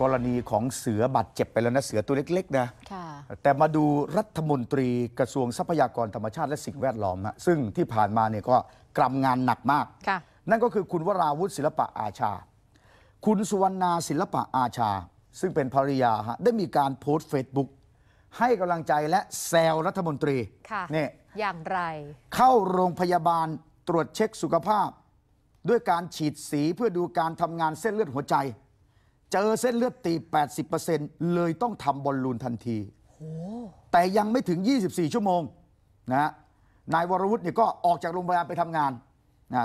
กรณีของเสือบาดเจ็บไปแล้วนะ เสือตัวเล็ก ๆนะแต่มาดูรัฐมนตรีกระทรวงทรัพยากรธรรมชาติและสิ่งแวดล้อมนะซึ่งที่ผ่านมาเนี่ยก็กรำงานหนักมาก นั่นก็คือคุณวราวุฒิศิลปะอาชา คุณสุวรรณาศิลปะอาชา ซึ่งเป็นภรรยาฮะได้มีการโพสต์เฟซบุ๊ก ให้กำลังใจและแซวรัฐมนตรีเนี่ยอย่างไร เข้าโรงพยาบาลตรวจเช็คสุขภาพ ด้วยการฉีดสีเพื่อดูการทำงานเส้นเลือดหัวใจเจอเส้นเลือดตีบ80%เเลยต้องทำบอลลูนทันที แต่ยังไม่ถึง 24 ชั่วโมงนะ นายวรวุฒิเนี่ยก็ออกจากโรงพยาบาลไปทำงานนะ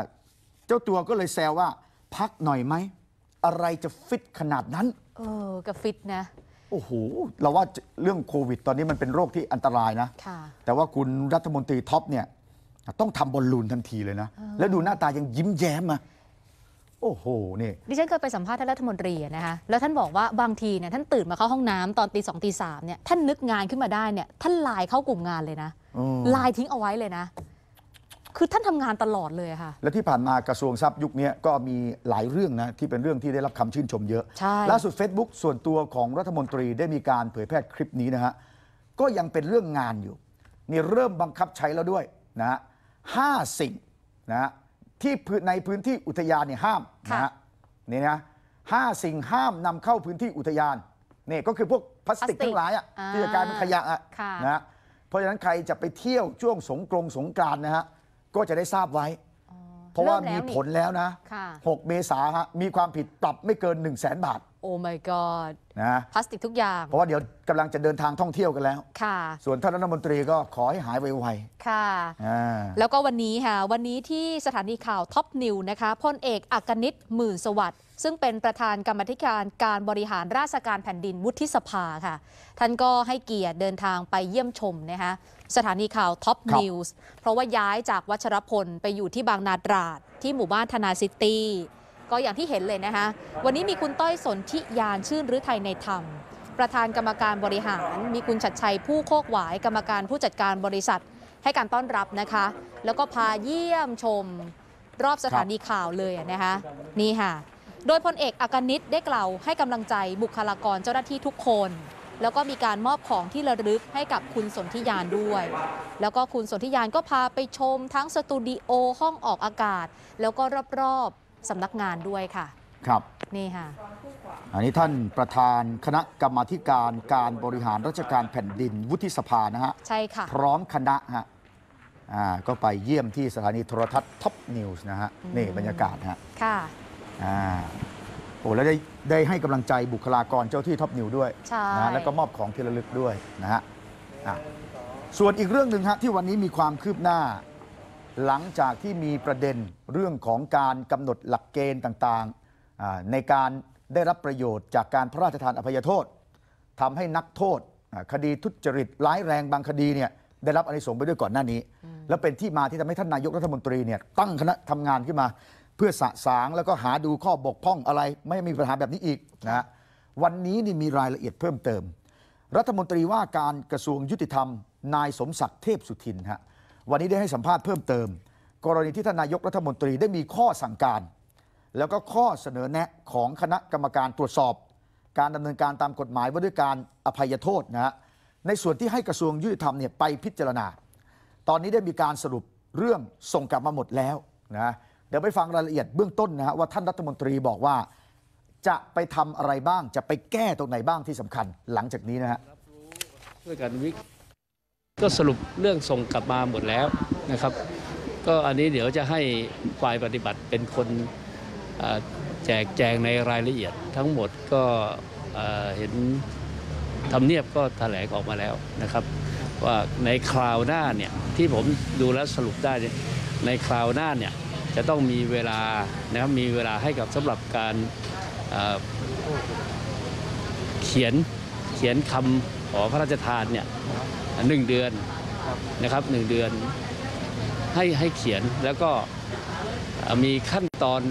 เจ้าตัวก็เลยแซวว่าพักหน่อยไหม อะไรจะฟิตขนาดนั้น เออก็ฟิตนะ โอ้โหเราว่าเรื่องโควิดตอนนี้มันเป็นโรคที่อันตรายนะ แต่ว่าคุณรัฐมนตรีท็อปเนี่ยต้องทำบอลลูนทันทีเลยนะ แล้วดูหน้าตายังยิ้มแย้มอะโอ้โหนี่ดิฉันเคยไปสัมภาษณ์ท่าน รัฐมนตรีนะคะแล้วท่านบอกว่าบางทีเนี่ยท่านตื่นมาเข้าห้องน้ำตอนตีสองตีสามเนี่ยท่านนึกงานขึ้นมาได้เนี่ยท่านไลน์เข้ากลุ่มงานเลยนะไลน์ทิ้งเอาไว้เลยนะ คือท่านทำงานตลอดเลยค่ะและที่ผ่านมากระทรวงทรัพย์ยุคนี้ก็มีหลายเรื่องนะ ที่เป็นเรื่องที่ได้รับคำชื่นชมเยอะล่าสุด Facebook ส่วนตัวของรัฐมนตรีได้มีการเผยแพร่คลิปนี้นะฮะก็ยังเป็นเรื่องงานอยู่นี่เริ่มบังคับใช้แล้วด้วยนะห้าสิ่งนะที่ในพื้นที่อุทยานเนี่ยห้ามนะฮะนี่นะห้าสิ่งห้ามนำเข้าพื้นที่อุทยานเนี่ยก็คือพวกพลาสติกทั้งหลายอ่ะที่จะกลายเป็นขยะอ่ะนะฮะเพราะฉะนั้นใครจะไปเที่ยวช่วงสงกรงสงกรานนะฮะก็จะได้ทราบไว้ เพราะว่ามีผลแล้วนะ6เมษาฮะมีความผิดปรับไม่เกิน1 0 0 0 0แสนบาท โอ้ my god นะพลาสติกทุกอย่างเพราะว่าเดี๋ยวกำลังจะเดินทางท่องเที่ยวกันแล้วค่ะ ส่วนท่านรัฐมนตรีก็ขอให้หายไวค่ะๆอ่าแล้วก็วันนี้ค่ะวันนี้ที่สถานีข่าวท็อปนิวนะคะพลเอกอักนิตหมื่นสวัสดิ์ซึ่งเป็นประธานกรรมธิการการบริหารราชการแผ่นดินวุฒิสภาค่ะ ท่านก็ให้เกียรติเดินทางไปเยี่ยมชมนะคะสถานีข่าวท็อปนิวส์เพราะว่าย้ายจากวัชรพลไปอยู่ที่บางนาตราดที่หมู่บ้านธนาซิตี้ก็อย่างที่เห็นเลยนะคะวันนี้มีคุณต้อยสนธิยานชื่นรือไทยในธรรม ประธานกรรมการบริหารมีคุณชัดชัยผู้โคกหวายกรรมการผู้จัดการบริษัทให้การต้อนรับนะคะแล้วก็พาเยี่ยมชม รอบสถานีข่าวเลยนะคะนี่ค่ะโดยพลเอกอากนิตได้กล่าวให้กำลังใจบุคลากรเจ้าหน้าที่ทุกคน แล้วก็มีการมอบของที่ระลึกให้กับคุณสนธิยานด้วย แล้วก็คุณสนธิยานก็พาไปชม ทั้งสตูดิโอห้องออกอากาศ แล้วก็รอบๆสำนักงานด้วยค่ะ ครับ นี่ค่ะอันนี้ท่านประธานคณะกรรมาการการบริหารราชการแผ่นดิน วุฒิสภานะฮะ ใช่ค่ะ พร้อมคณะฮะอ่าก็ไปเยี่ยมที่สถานีโทรทัศน์ท็อปนิวส์นะฮะนี่บรรยากาศฮะ ค่ะอ่าโอ้แล้วได้ได้ให้กำลังใจบุคลากรเจ้าที่ท็อปนิวด้วยใช่นะแล้วก็มอบของที่ระลึกด้วยนะฮะอ่าส่วนอีกเรื่องหนึ่งฮะที่วันนี้มีความคืบหน้าหลังจากที่มีประเด็นเรื่องของการกำหนดหลักเกณฑ์ต่างๆ ในการได้รับประโยชน์จากการพระราชทานอภัยโทษทำให้นักโทษ คดีทุจริตร้ายแรงบางคดีเนี่ยได้รับอนิสงส์ไปด้วยก่อนหน้านี้ แล้วเป็นที่มาที่ทำให้ท่านนายกรัฐมนตรีเนี่ยตั้งคณะทำงานขึ้นมา เพื่อสะสางแล้วก็หาดูข้อบกพร่องอะไร ไม่มีปัญหาแบบนี้อีกนะวันนี้นี่มีรายละเอียดเพิ่มเติม รัฐมนตรีว่าการกระทรวงยุติธรรม นายสมศักดิ์เทพสุทินฮะวันนี้ได้ให้สัมภาษณ์เพิ่มเติม กรณีที่ท่านนายกรัฐมนตรีได้มีข้อสั่งการ แล้วก็ข้อเสนอแนะของคณะกรรมการตรวจสอบ การดำเนินการตามกฎหมายว่าด้วยการอภัยโทษนะฮะในส่วนที่ให้กระทรวงยุติธรรมเนี่ยไปพิจารณา ตอนนี้ได้มีการสรุปเรื่องส่งกลับมาหมดแล้วนะเดี๋ยวไปฟังรายละเอียดเบื้องต้นนะฮะว่าท่านรัฐมนตรีบอกว่าจะไปทำอะไรบ้างจะไปแก้ตรงไหนบ้างที่สำคัญหลังจากนี้นะฮะ่กวิก็สรุปเรื่องส่งกลับมาหมดแล้วนะครับ ก็อันนี้เดี๋ยวจะให้ฝ่ายปฏิบัติเป็นคนแจกแจงในรายละเอียดทั้งหมดก็เห็นทำเนียบก็แถลงออกมาแล้วนะครับว่าในคราวหน้าเนี่ยที่ผมดูแลสรุปได้นในคราวหน้าเนี่ยจะต้องมีเวลานะครับมีเวลาให้กับสำหรับการเขียนเขียนคำขอพระราชทานเนี่ยหนึ่งเดือนนะครับหนึ่งเดือนให้ให้เขียนแล้วก็มีขั้นตอน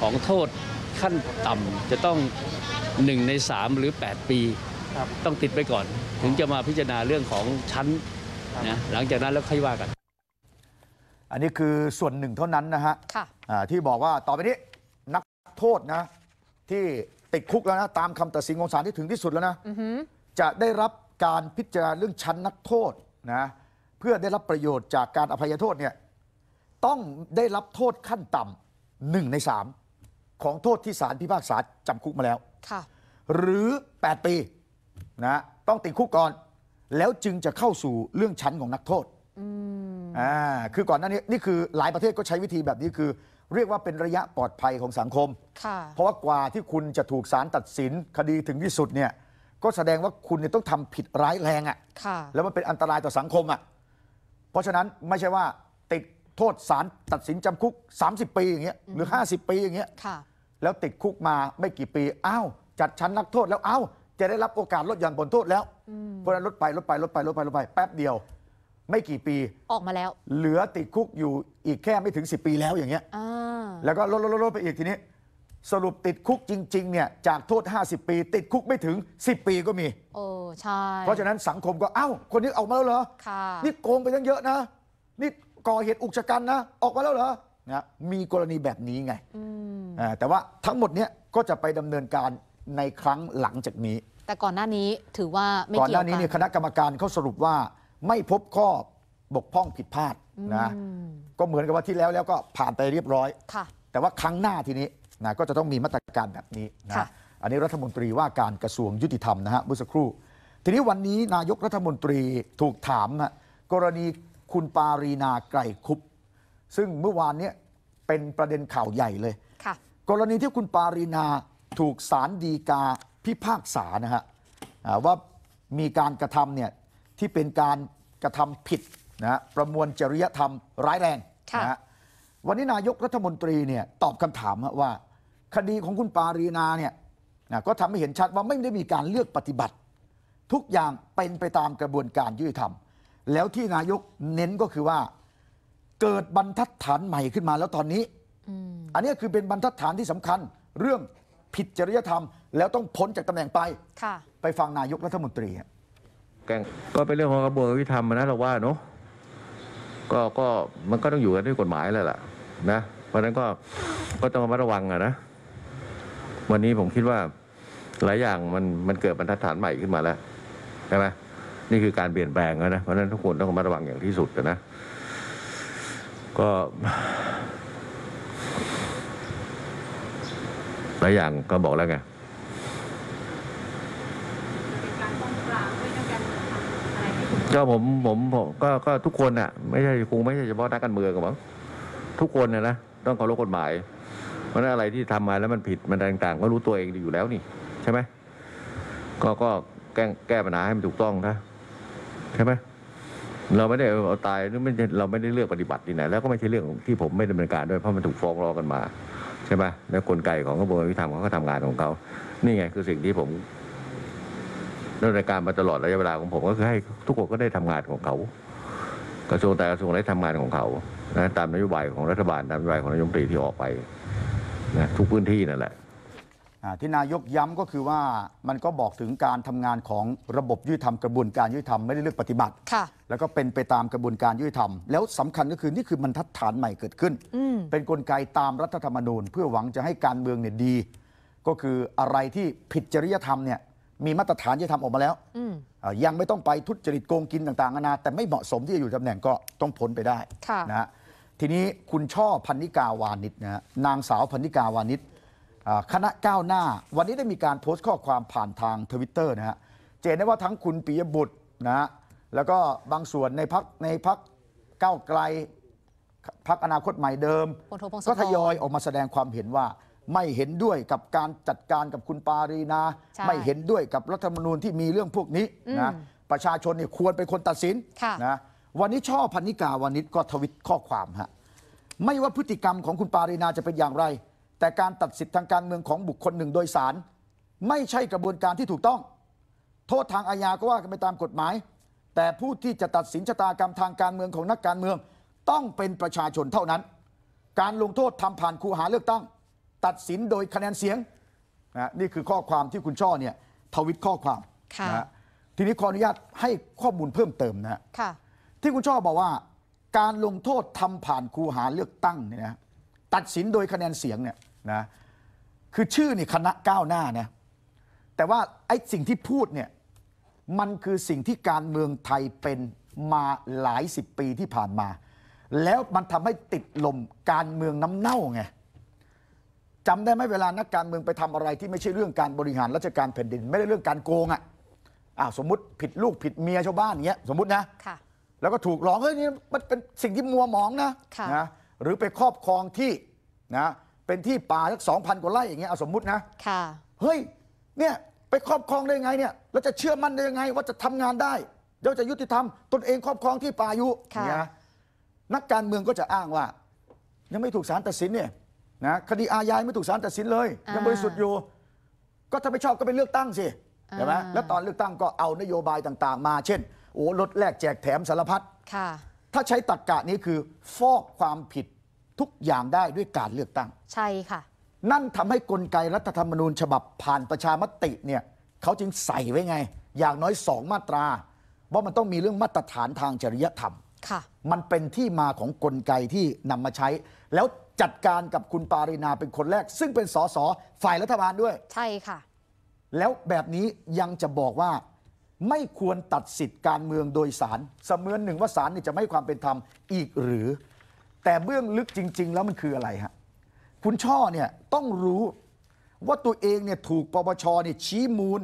ของโทษขั้นต่ำจะต้องหนึ่งในสามหรือแปี ต้องติดไปก่อน ถึงจะมาพิจารณาเรื่องของชั้นนะหลังจากนั้นแล้วค่อยว่ากัน อันนี้คือส่วนหนึ่งเท่านั้นนะฮะะที่บอกว่าต่อไปนี้นักโทษนะ ที่ติดคุกแล้วนะ ตามคำตัดสินของศาลที่ถึงที่สุดแล้วนะจะได้รับการพิจารณาเรื่องชั้นนักโทษนะเพื่อได้รับประโยชน์จากการอภัยโทษเนี่ยต้องได้รับโทษขั้นต่ำหนึ่งในสามของโทษที่ศาลพิพากษาจำคุกมาแล้ว หรือ 8 ปีนะต้องติดคุกก่อน แล้วจึงจะเข้าสู่เรื่องชั้นของนักโทษอ่าคือก่อนหน้านี้ นี่คือหลายประเทศก็ใช้วิธีแบบนี้คือ เรียกว่าเป็นระยะปลอดภัยของสังคมเพราะว่ากว่าที่คุณจะถูกศาลตัดสินคดีถึงที่สุดเนี่ยก็แสดงว่าคุณเนี่ยต้องทำผิดร้ายแรงอะ่ะค่ะ แล้วมันเป็นอันตรายต่อสังคมอะ่ะ เพราะฉะนั้นไม่ใช่ว่าติดโทษสารตัดสินจำคุก 30 ปีอย่างเงี้ยหรือ 50 ปีอย่างเงี้ยค่ะแล้วติดคุกมาไม่กี่ปี อ้าวจัดชั้นนักโทษแล้วอ้าวจะได้รับโอกาสลดหย่อนผลโทษแล้วเพราะฉะนั้นลดไปลดไป ลดไปลดไปลดไปแป๊บเดียว ไม่กี่ปีออกมาแล้ว เหลือติดคุกอยู่อีกแค่ไม่ถึง 10 ปีแล้วอย่างเงี้ยแล้วก็ลดลดลดไปอีกทีนี้สรุปติดคุกจริงๆเนี่ยจากโทษ 50 ปี ติดคุกไม่ถึง 10 ปีก็มีโอ้ใช่ เพราะฉะนั้นสังคมก็เอ้า คนนี้ออกมาแล้วเหรอ ค่ะ นี่โกงไปตั้งเยอะนะ นี่ก่อเหตุอุกชะกันนะ ออกมาแล้วเหรอ นะ มีกรณีแบบนี้ไงอ่าแต่ว่าทั้งหมดเนี้ยก็จะไปดำเนินการในครั้งหลังจากนี้ แต่ก่อนหน้านี้ถือว่าไม่ก่อนก่หนหน้านี้เนี่ยคณะกรรมการเขาสรุปว่าไม่พบข้อบกพร่องผิดพลาดนะก็เหมือนกับว่าที่แล้วแล้วก็ผ่านไปเรียบร้อยค่ะ แต่ว่าครั้งหน้าทีนี้นะก็จะต้องมีมาตรการแบบนี้นะ อันนี้รัฐมนตรีว่าการกระทรวงยุติธรรมนะฮะเมื่อสักครู่ ทีนี้วันนี้นายกรัฐมนตรีถูกถามนะกรณีคุณปารีนาไกรคุบซึ่งเมื่อวานเนี้ยเป็นประเด็นข่าวใหญ่เลยกรณีที่คุณปารีนาถูกสารดีกาพิพากษานะฮะว่ามีการกระทำเนี่ยที่เป็นการกระทำผิดนะประมวลจริยธรรมร้ายแรงะนะฮะวันนี้นายกรัฐมนตรีเนี่ยตอบคำถามว่าคดีของคุณปารีนาเนี่ยนะก็ทำให้เห็นชัดว่าไม่ได้มีการเลือกปฏิบัติ ทุกอย่างเป็นไปตามกระบวนการยุติธรรม แล้วที่นายกเน้นก็คือว่า เกิดบรรทัดฐานใหม่ขึ้นมาแล้วตอนนี้อันนี้คือเป็นบรรทัดฐานที่สำคัญ เรื่องผิดจริยธรรม แล้วต้องพ้นจากตำแหน่งไปไปฟังนายกรัฐมนตรีแกงก็เป็นเรื่องของกระบวนการยุติธรรมนะเราว่าเนาะก็ก็มันก็ต้องอยู่กันด้วยกฎหมายแหละล่ะ นะ เพราะฉะนั้นก็ก็ต้องระมัดระวังอะนะวันนี้ผมคิดว่า หลายอย่างมันมันเกิดบรรทัดฐานใหม่ขึ้นมาแล้วใช่ไหมนี่คือการเปลี่ยนแปลงแล้วนะ เพราะนั้นทุกคนต้องระมัดระวังอย่างที่สุดนะก็ หลายอย่างก็บอกแล้วไงก็ผมผมผมก็ก็ทุกคนอ่ะไม่ใช่คงไม่ใช่เฉพาะนักการเมืองกับมั้งทุกคนนะนะต้องเคารพกฎหมายราะนั้นอะไรที่ทำมาแล้วมันผิดมันต่างๆ ก็รู้ตัวเองอยู่แล้วนี่ ใช่ไหมก็ก็แก้แก้ปัญหาให้มันถูกต้องนะใช่ไหมเราไม่ได้เอาตายหรือไม่เราไม่ได้เลือกปฏิบัติที่ไหนแล้วก็ไม่ใช่เรื่องที่ผมไม่ดำเนินการด้วยเพราะมันถูกฟ้องร้องกันมา ใช่ไหมในกลไกของกระบวนการยุติธรรมเขาก็ทำงานของเขา นี่ไงคือสิ่งที่ผมดำเนินการมาตลอดระยะเวลาของผมก็คือให้ทุกคนก็ได้ทำงานของเขา กระทรวงแต่กระทรวงได้ทำงานของเขานะตามนโยบายของรัฐบาลตามนโยบายของนายมตรีที่ออกไปนะทุกพื้นที่นั่นแหละที่นายกย้ำก็คือว่ามันก็บอกถึงการทำงานของระบบยุติธรรมกระบวนการยุติธรรมไม่ได้เลือกปฏิบัติแล้วก็เป็นไปตามกระบวนการยุติธรรม แล้วสำคัญก็คือนี่คือมันทัดฐานใหม่เกิดขึ้นเป็นนกลไกตามรัฐธรรมนูญ เพื่อหวังจะให้การเมืองเนี่ยดี ก็คืออะไรที่ผิดจริยธรรมเนี่ยมีมาตรฐานยุติธรรมออกมาแล้วยังไม่ต้องไปทุจริตโกงกินต่างๆ นานาแต่ไม่เหมาะสมที่จะอยู่ตำแหน่งก็ต้องพ้นไปได้นะฮะทีนี้คุณช่อพันนิกาวานิชนะฮะนางสาวพันนิกาวานิชคณะก้าวหน้า วันนี้ได้มีการโพสต์ข้อความผ่านทางทวิตเตอร์นะฮะเจนได้ว่าทั้งคุณปียบุตรนะฮะแล้วก็บางส่วนในพักในพักก้าวไกล พักอนาคตใหม่เดิมก็ทยอยออกมาแสดงความเห็นว่า ไม่เห็นด้วยกับการจัดการกับคุณปารีนา ไม่เห็นด้วยกับรัฐธรรมนูญที่มีเรื่องพวกนี้นะประชาชนเนี่ยควรเป็นคนตัดสินนะวันนี้ช่อพันนิกาวานิชก็ทวิตข้อความฮะไม่ว่าพฤติกรรมของคุณปารีนาจะเป็นอย่างไร แต่การตัดสิทธิทางการเมืองของบุคคลหนึ่งโดยสารไม่ใช่กระบวนการที่ถูกต้อง โทษทางอาญาก็ว่ากันไปตามกฎหมาย แต่ผู้ที่จะตัดสินชะตากรรมทางการเมืองของนักการเมือง ต้องเป็นประชาชนเท่านั้น การลงโทษทำผ่านคูหาเลือกตั้งตัดสินโดยคะแนนเสียงนะนี่คือข้อความที่คุณช่อเนี่ยทวิตข้อความนะทีนี้ขออนุญาตให้ข้อมูลเพิ่มเติมนะฮะที่คุณชอบบอกว่าการลงโทษทำผ่านครูหาเลือกตั้งเนี่ยนะตัดสินโดยคะแนนเสียงเนี่ยนะคือชื่อนี่คณะก้าวหน้านะแต่ว่าไอ้สิ่งที่พูดเนี่ยมันคือสิ่งที่การเมืองไทยเป็นมาหลายสิบปีที่ผ่านมา แล้วมันทำให้ติดลมการเมืองน้ำเน่าไงจำได้ไหมเวลานักการเมืองไปทำอะไรที่ไม่ใช่เรื่องการบริหารราชการแผ่นดิน ไม่ได้เรื่องการโกงอะ่ะอ้าวสมมติผิดลูกผิดเมียชาวบ้านอย่างเงี้ยสมมตินะแล้วก็ถูกหลอกเฮ้ยนี่มันเป็นสิ่งที่มัวหมองนะนะ หรือไปครอบครองที่นะเป็นที่ป่าสักสองพันกว่าไร่อย่างเงี้ยเอาสมมุตินะค่ะเฮ้ยเนี่ยไปครอบครองได้ยังไงเนี่ยแล้วจะเชื่อมั่นได้ยังไง ว่าจะทำงานได้เราจะยุติธรรม ตนเองครอบครองที่ป่าอยู่เนี่ยนะนักการเมืองก็จะอ้างว่ายังไม่ถูกศาลตัดสินเนี่ยนะคดีอาญาไม่ถูกศาลตัดสินเลย ยังบริสุทธิ์อยู่ก็ถ้าไม่ชอบก็ไปเลือกตั้งสิใช่ไหมแล้วตอนเลือกตั้งก็เอานโยบายต่าง ๆ มา เช่นโอ้ลดแลกแจกแถมสารพัดค่ะ ถ้าใช้ตรรกกะนี้คือ ฟอกความผิดทุกอย่างได้ด้วยการเลือกตั้ง ใช่ค่ะ นั่นทำให้กลไกรัฐธรรมนูญฉบับผ่านประชามติเนี่ยเขาจึงใส่ไว้ไง อย่างน้อยสองมาตรา ว่ามันต้องมีเรื่องมาตรฐานทางจริยธรรม มันเป็นที่มาของกลไกที่นำมาใช้ แล้วจัดการกับคุณปารินาเป็นคนแรก ซึ่งเป็นสสฝ่ายรัฐบาลด้วย ใช่ค่ะ แล้วแบบนี้ยังจะบอกว่าไม่ควรตัดสิทธิ์การเมืองโดยสาร เสมือนหนึ่งว่าสารนี่จะไม่ความเป็นธรรมอีกหรือ แต่เบื้องลึกจริง ๆ แล้วมันคืออะไรฮะคุณช่อเนี่ยต้องรู้ว่าตัวเองเนี่ยถูกปปชเนี่ยชี้มูล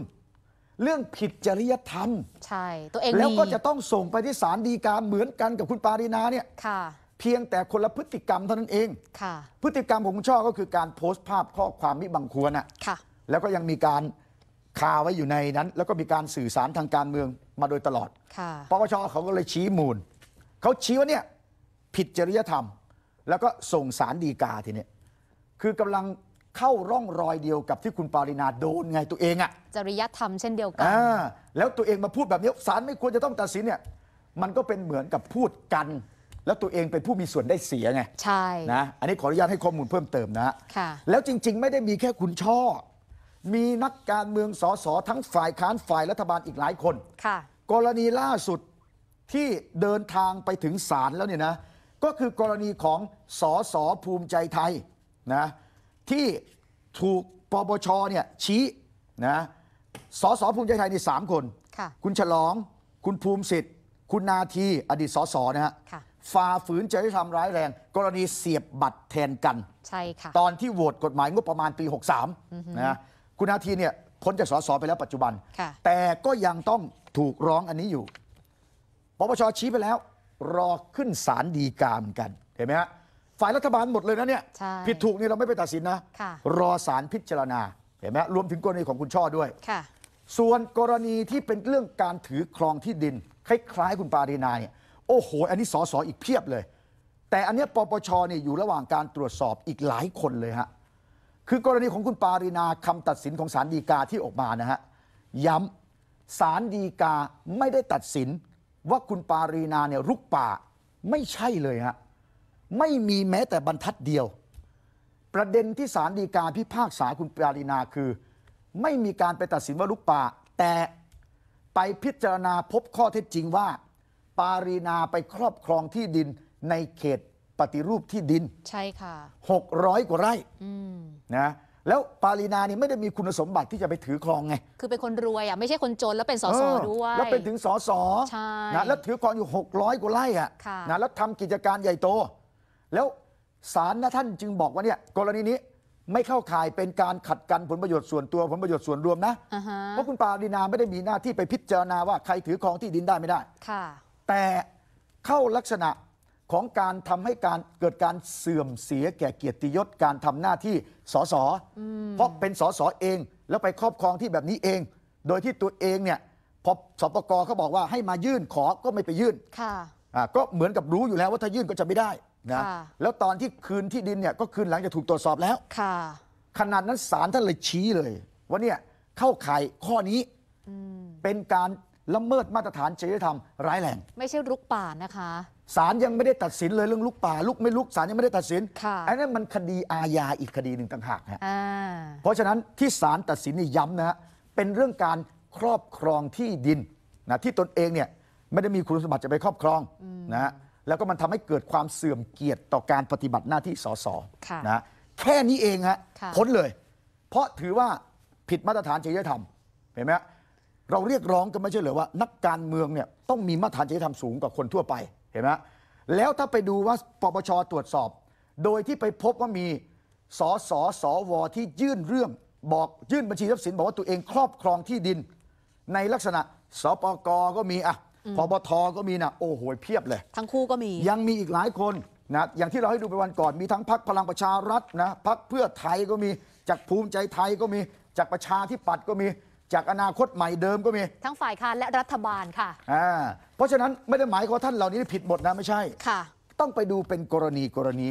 เรื่องผิดจริยธรรม ใช่ ตัวเอง แล้วก็จะต้องส่งไปที่ศาลฎีกาเหมือนกันกับคุณปารีนาเนี่ยค่ะ เพียงแต่คนละพฤติกรรมเท่านั้นเองค่ะ พฤติกรรมของคุณช่อก็คือการโพสต์ภาพข้อความมิบังควรอ่ะค่ะแล้วก็ยังมีการคาไว้อยู่ในนั้น แล้วก็มีการสื่อสารทางการเมืองมาโดยตลอดปปชเขาก็เลยชี้มูล เขาชี้ว่าเนี่ยผิดจริยธรรม แล้วก็ส่งสารดีกาทีเนี้ยคือกำลังเข้าร่องรอยเดียวกับที่คุณปารินาโดนไงตัวเองอะจริยธรรมเช่นเดียวกัน แล้วตัวเองมาพูดแบบนี้สารไม่ควรจะต้องตัดสินเนี่ยมันก็เป็นเหมือนกับพูดกัน แล้วตัวเองเป็นผู้มีส่วนได้เสียไง ใช่ นะ อันนี้ขออนุญาตให้ข้อมูลเพิ่มเติมนะฮะแล้วจริงๆ ไม่ได้มีแค่คุณช่อมีนักการเมืองสสทั้งฝ่าย ค้านฝ่ายรัฐบาลอีกหลายคนค่ะกรณีล่าสุดที่เดินทางไปถึงศาลแล้วเนี่ยนะ ก็คือกรณีของสสภูมิใจไทยนะที่ถูกปปชเนี่ยชี้นะสสภูมิใจไทยในสามคนคคุณฉลองคุณภูมิสิทธิ์ คุณนาทีอดีตสสนะฮะฝ่าฝืนจริยธรรมร้ายแรง กรณีเสียบบัตรแทนกันใช่ค่ะตอนที่โหวตกฎหมายงบประมาณปี63นะคุณอาทีเนี่ยพ้นจากสสไปแล้วปัจจุบัน แต่ก็ยังต้องถูกร้องอันนี้อยู่ปปชชี้ไปแล้ว รอขึ้นศาลฎีกาเหมือนกัน เห็นไหมฮะฝ่ายรัฐบาลหมดเลยนะเนี่ยผิดถูกนี่เราไม่ไปตัดสินนะะรอศาลพิจารณา เห็นไหมรวมถึงกรณีของคุณช่อด้วย ส่วนกรณีที่เป็นเรื่องการถือครองที่ดิน คล้ายๆ คุณปารีนาเนี่ยโอ้โห อันนี้สอสออีกเพียบเลย แต่อันเนี้ยปปชเนี่ยอยู่ระหว่างการตรวจสอบอีกหลายคนเลยฮะคือกรณีของคุณปารีนาคำตัดสินของศาลฎีกาที่ออกมานะฮะย้ำศาลฎีกาไม่ได้ตัดสินว่าคุณปารีนาเนี่ยรุกป่าไม่ใช่เลยฮะไม่มีแม้แต่บรรทัดเดียว ประเด็นที่ศาลฎีกา พิพากษาคุณปารีนาคือ ไม่มีการไปตัดสินว่าลุกป่า แต่ไปพิจารณาพบข้อเท็จจริงว่า ปารีนาไปครอบครองที่ดินในเขตปฏิรูปที่ดิน ใช่ค่ะ600 กว่าไร่นะ แล้วปารีนานี่ไม่ได้มีคุณสมบัติที่จะไปถือครองไง คือเป็นคนรวยอ่ะไม่ใช่คนจนแล้วเป็นสสอด้วยแล้วเป็นถึงสสใช่นะ แล้วถือครองอยู่ 600 กว่าไร่อ่ะค่ะนะ แล้วทำกิจการใหญ่โต แล้วศาลนะท่านจึงบอกว่าเนี่ยกรณีนี้ไม่เข้าข่ายเป็นการขัดกันผลประโยชน์ส่วนตัวผลประโยชน์ส่วนรวมนะ uh -huh. เพราะคุณปารีนาไม่ได้มีหน้าที่ไปพิจารณาว่าใครถือครองที่ดินได้ไม่ได้ ค่ะ แต่เข้าลักษณะของการทำให้การเกิดการเสื่อมเสียแก่เกียรติยศการทำหน้าที่สสเพราะเป็นสสเอง แล้วไปครอบครองที่แบบนี้เอง โดยที่ตัวเองเนี่ยพอสปกเขาบอกว่าให้มายื่นขอก็ไม่ไปยื่นค่ะก็เหมือนกับรู้อยู่แล้วว่าถ้ายื่นก็จะไม่ได้นะะแล้วตอนที่คืนที่ดินเนี่ยก็คืนหลังจากถูกตรวจสอบแล้วค่ะ ขนาดนั้นศาลท่านเลยชี้เลยว่าเนี่ยเข้าข่ายข้อนี้เป็นการละเมิดมาตรฐานจริยธรรมร้ายแรงไม่ใช่รุกป่านะคะศาลยังไม่ได้ตัดสินเลยเรื่องลุกป่าลุกไม่ลุกศาลยังไม่ได้ตัดสินค่ะอันนั้นมันคดีอาญา อีกคดีหนึ่งต่างหากฮะเพราะฉะนั้นที่ศาลตัดสินนี่ย้ำนะฮะเป็นเรื่องการครอบครองที่ดินนะที่ตนเองเนี่ยไม่ได้มีคุณสมบัติจะไปครอบครองนะฮะแล้วก็มันทำให้เกิดความเสื่อมเกียรติต่อการปฏิบัติหน้าที่สสค่ะนะแค่นี้เองฮะพ้นเลย เพราะถือว่าผิดมาตรฐานจริยธรรมเห็นไหมเราเรียกร้องกันไม่ใช่เหรอว่า นักการเมืองเนี่ยต้องมีมาตรฐานจริยธรรมสูงกว่าคนทั่วไปเห็นไหม แล้วถ้าไปดูว่าปปช ตรวจสอบ โดยที่ไปพบว่ามี สส สว ที่ยื่นเรื่อง บอกยื่นบัญชีทรัพย์สินบอกว่าตัวเองครอบครองที่ดิน ในลักษณะ สปก ก็มี อ่ะ พบทก็มีนะโอ้โห เพียบเลย ทั้งคู่ก็มี ยังมีอีกหลายคนนะ อย่างที่เราให้ดูไปวันก่อน มีทั้งพักพลังประชารัฐนะพักเพื่อไทยก็มี จากภูมิใจไทยก็มี จากประชาธิปัตย์ก็มีจากอนาคตใหม่เดิมก็มี ทั้งฝ่ายค้านและรัฐบาลค่ะอ่าเพราะฉะนั้นไม่ได้หมายความท่านเหล่านี้ผิดหมดนะ ไม่ใช่ค่ะ ต้องไปดูเป็นกรณีกรณี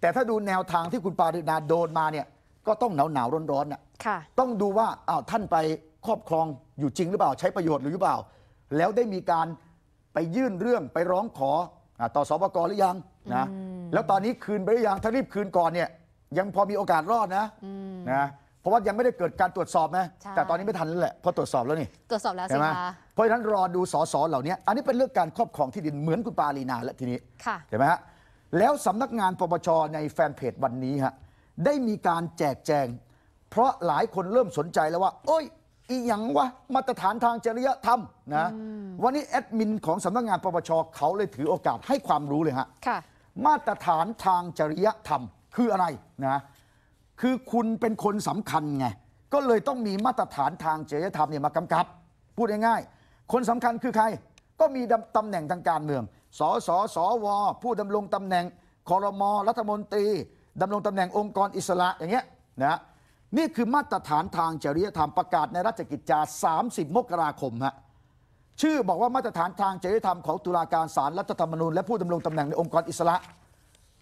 แต่ถ้าดูแนวทางที่คุณปารินาโดนมาเนี่ย ก็ต้องหนาวหนาวร้อนร้อนน่ะค่ะ ต้องดูว่าอ้าวท่านไปครอบครองอยู่จริงหรือเปล่าใช้ประโยชน์หรือเปล่า แล้วได้มีการไปยื่นเรื่องไปร้องขออต่อสอบกหรือยังนะแล้วตอนนี้คืนไปหรือยังถ้ารีบคืนก่อนเนี่ยยังพอมีโอกาสรอดนะนะเพราะว่ายังไม่ได้เกิดการตรวจสอบนะแต่ตอนนี้ไม่ทันแล้วแหละเพอตรวจสอบแล้วนี่ ตรวจสอบแล้วใช่ไหมเพราะฉะนั้นรอดูสส เหล่านี้ อันนี้เป็นเรื่องการครอบครองที่ดินเหมือนคุณปารีนา และทีนี้ใช่ไหมฮะ แล้วสำนักงานปปชในแฟนเพจวันนี้ฮะได้มีการแจกแจง เพราะหลายคนเริ่มสนใจแล้วว่าโอ้ย อีหยังวะมาตรฐานทางจริยธรรมนะ วันนี้แอดมินของสำนักงานปปชเขาเลยถือโอกาสให้ความรู้เลยฮะะมาตรฐานทางจริยธรรมคืออะไรนะคือ คุณเป็นคนสำคัญไง ก็เลยต้องมีมาตรฐานทางจริยธรรมเนี่ยมากำกับ พูดง่ายๆคนสำคัญคือใคร ก็มีตํตำแหน่งทางการเมือง สส สว ผู้ดำรงตำแหน่งคอรมรัฐมนตรีดำรงตำแหน่งองค์กรอิสระอย่างเงี้ยนะ นี่คือมาตรฐานทางจริยธรรมประกาศในรัชกิจจา30 มกราคมฮะ ชื่อบอกว่ามาตรฐานทางจริยธรรมของตุลาการศาลรรัฐธรรมนูญและผู้ดำรงตำแหน่งในองค์กรอิสระ